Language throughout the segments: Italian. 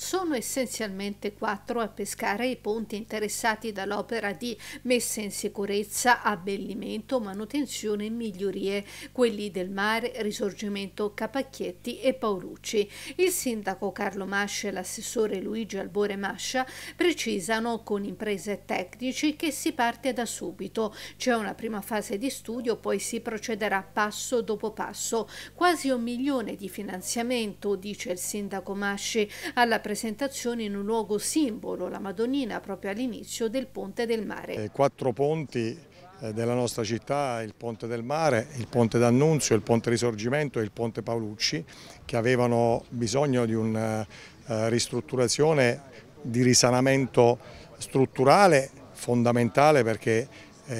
Sono essenzialmente quattro a pescare i ponti interessati dall'opera di messa in sicurezza, abbellimento, manutenzione e migliorie, quelli del mare, risorgimento Capacchietti e Paolucci. Il sindaco Carlo Mascia e l'assessore Luigi Albore Mascia precisano con imprese tecnici che si parte da subito. C'è una prima fase di studio, poi si procederà passo dopo passo. Quasi un milione di finanziamento, dice il sindaco Masci alla presentazione rappresentazione in un luogo simbolo, la Madonnina, proprio all'inizio del Ponte del Mare. I eh, quattro ponti eh, della nostra città, il Ponte del Mare, il Ponte d'Annunzio, il Ponte Risorgimento e il Ponte Paolucci, che avevano bisogno di una eh, ristrutturazione, di risanamento strutturale fondamentale perché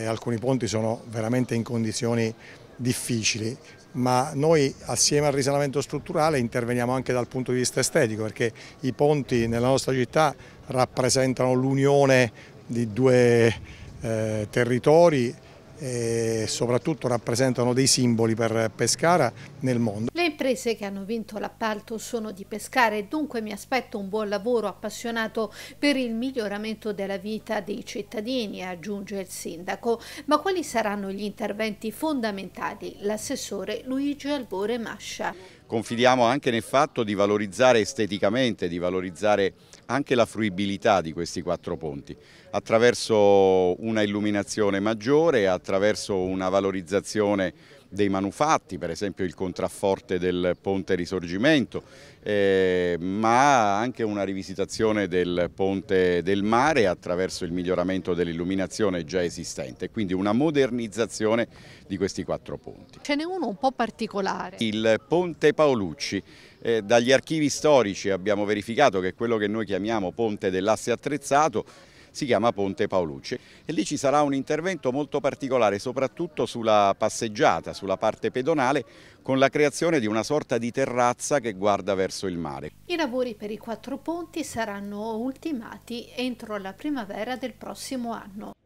alcuni ponti sono veramente in condizioni difficili, ma noi assieme al risanamento strutturale interveniamo anche dal punto di vista estetico perché i ponti nella nostra città rappresentano l'unione di due eh, territori e soprattutto rappresentano dei simboli per Pescara nel mondo. Le imprese che hanno vinto l'appalto sono di Pescara e dunque mi aspetto un buon lavoro appassionato per il miglioramento della vita dei cittadini, aggiunge il sindaco. Ma quali saranno gli interventi fondamentali? L'assessore Luigi Albore Mascia. Confidiamo anche nel fatto di valorizzare esteticamente, di valorizzare anche la fruibilità di questi quattro ponti attraverso una illuminazione maggiore, attraverso una valorizzazione dei manufatti, per esempio il contrafforte del Ponte Risorgimento, eh, ma anche una rivisitazione del Ponte del Mare attraverso il miglioramento dell'illuminazione già esistente, quindi una modernizzazione di questi quattro ponti. Ce n'è uno un po' particolare. Il Ponte Paolucci. Eh, dagli archivi storici abbiamo verificato che quello che noi chiamiamo Ponte dell'Asse Attrezzato si chiama Ponte Paolucci e lì ci sarà un intervento molto particolare soprattutto sulla passeggiata, sulla parte pedonale con la creazione di una sorta di terrazza che guarda verso il mare. I lavori per i quattro ponti saranno ultimati entro la primavera del prossimo anno.